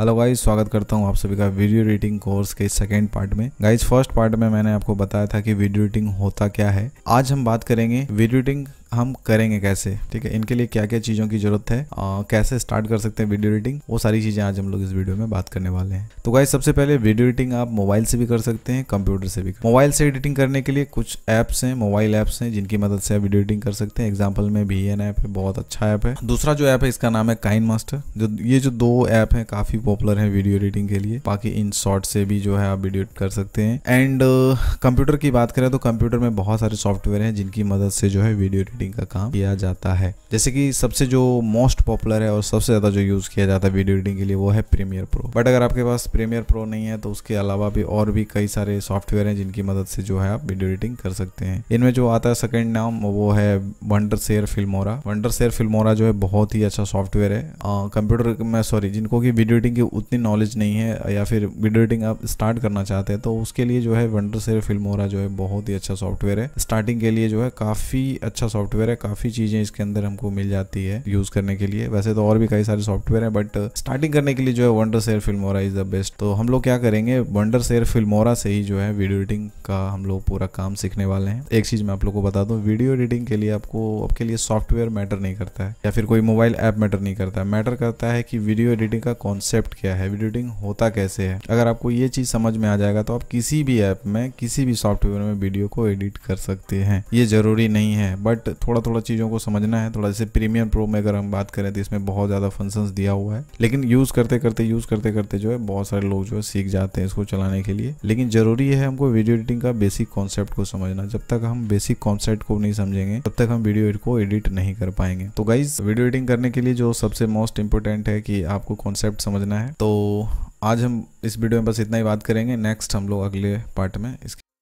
hello guys स्वागत करता हूँ आप सभी का वीडियो एडिटिंग कोर्स के सेकेंड पार्ट में गाइस फर्स्ट पार्ट में मैंने आपको बताया था कि वीडियो एडिटिंग होता क्या है आज हम बात करेंगे वीडियो एडिटिंग हम करेंगे कैसे ठीक है इनके लिए क्या क्या चीज़ों की जरूरत है आ, कैसे स्टार्ट कर सकते हैं वीडियो एडिटिंग वो सारी चीज़ें आज हम लोग इस वीडियो में बात करने वाले हैं तो गाइज सबसे पहले वीडियो एडिटिंग आप मोबाइल से भी कर सकते हैं कंप्यूटर से भी मोबाइल से एडिटिंग करने के लिए कुछ ऐप्स हैं मोबाइल ऐप्स हैं जिनकी मदद से आप वीडियो एडिटिंग कर सकते हैं एग्जाम्पल में भी एन ऐप है बहुत अच्छा ऐप है दूसरा जो ऐप है इसका नाम है काइन मास्टर जो ये जो दो ऐप है काफ़ी पॉपुलर है वीडियो एडिटिंग के लिए बाकी इन शॉर्ट से भी जो है आप वीडियो कर सकते हैं एंड कंप्यूटर की बात करें तो कंप्यूटर में बहुत सारे सॉफ्टवेयर है जिनकी मदद से जो है वीडियो एडिटिंग का काम किया जाता है जैसे कि सबसे जो मोस्ट पॉपुलर है और सबसे ज़्यादा जो यूज़ किया जाता है वीडियो एडिटिंग के लिए वो है प्रीमियर प्रो बट अगर आपके पास प्रीमियर प्रो नहीं है तो उसके अलावा भी और भी कई सारे सॉफ्टवेयर हैं जिनकी मदद से जो है आप वीडियो एडिटिंग कर सकते हैं इनमें जो आता है सेकेंड नाम वो है Wondershare Filmora Wondershare Filmora जो है बहुत ही अच्छा सॉफ्टवेयर है कंप्यूटर में सॉरी जिनको की वीडियो एडिटिंग की उतनी नॉलेज नहीं है या फिर वीडियो एडिटिंग आप स्टार्ट करना चाहते हैं तो उसके लिए जो है वंडर सेयर फिल्मोरा जो है बहुत ही अच्छा सॉफ्टवेयर है स्टार्टिंग के लिए जो है काफ़ी अच्छा सॉफ्टवेयर सॉफ्टवेयर है काफ़ी चीज़ें इसके अंदर हमको मिल जाती है यूज़ करने के लिए वैसे तो और भी कई सारे सॉफ्टवेयर है बट स्टार्टिंग करने के लिए जो है Wondershare Filmora is the best तो हम लोग क्या करेंगे वंडर सेयर फिल्मोरा से ही जो है वीडियो एडिटिंग का हम लोग पूरा काम सीखने वाले हैं एक चीज़ मैं आप लोग को बता दू वीडियो एडिटिंग के लिए आपको आपके लिए सॉफ्टवेयर मैटर नहीं करता है या फिर कोई मोबाइल ऐप मैटर नहीं करता है मैटर करता है कि वीडियो एडिटिंग का कॉन्सेप्ट क्या है वीडियो एडिटिंग होता कैसे है अगर आपको ये चीज़ समझ में आ जाएगा तो आप किसी भी ऐप में किसी भी सॉफ्टवेयर में वीडियो को एडिट कर सकते हैं ये जरूरी नहीं है बट थोड़ा थोड़ा चीज़ों को समझना है थोड़ा जैसे प्रीमियम प्रो में अगर हम बात करें तो इसमें बहुत ज़्यादा फंक्शन दिया हुआ है लेकिन यूज़ करते करते यूज़ करते करते जो है बहुत सारे लोग जो है सीख जाते हैं इसको चलाने के लिए लेकिन ज़रूरी है हमको वीडियो एडिटिंग का बेसिक कॉन्सेप्ट को समझना जब तक हम बेसिक कॉन्सेप्ट को नहीं समझेंगे तब तक हम वीडियो को एडिट नहीं कर पाएंगे तो गाइज वीडियो एडिटिंग करने के लिए जो सबसे मोस्ट इंपोर्टेंट है कि आपको कॉन्सेप्ट समझना है तो आज हम इस वीडियो में बस इतना ही बात करेंगे नेक्स्ट हम लोग अगले पार्ट में इसके